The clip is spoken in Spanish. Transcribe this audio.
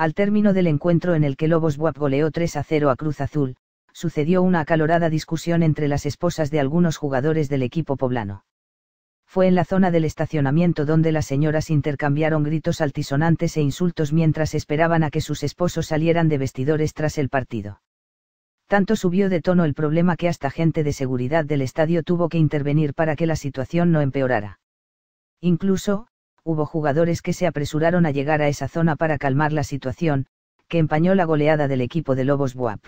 Al término del encuentro en el que Lobos Buap goleó 3 a 0 a Cruz Azul, sucedió una acalorada discusión entre las esposas de algunos jugadores del equipo poblano. Fue en la zona del estacionamiento donde las señoras intercambiaron gritos altisonantes e insultos mientras esperaban a que sus esposos salieran de vestidores tras el partido. Tanto subió de tono el problema que hasta gente de seguridad del estadio tuvo que intervenir para que la situación no empeorara. Incluso, hubo jugadores que se apresuraron a llegar a esa zona para calmar la situación, que empañó la goleada del equipo de Lobos Buap.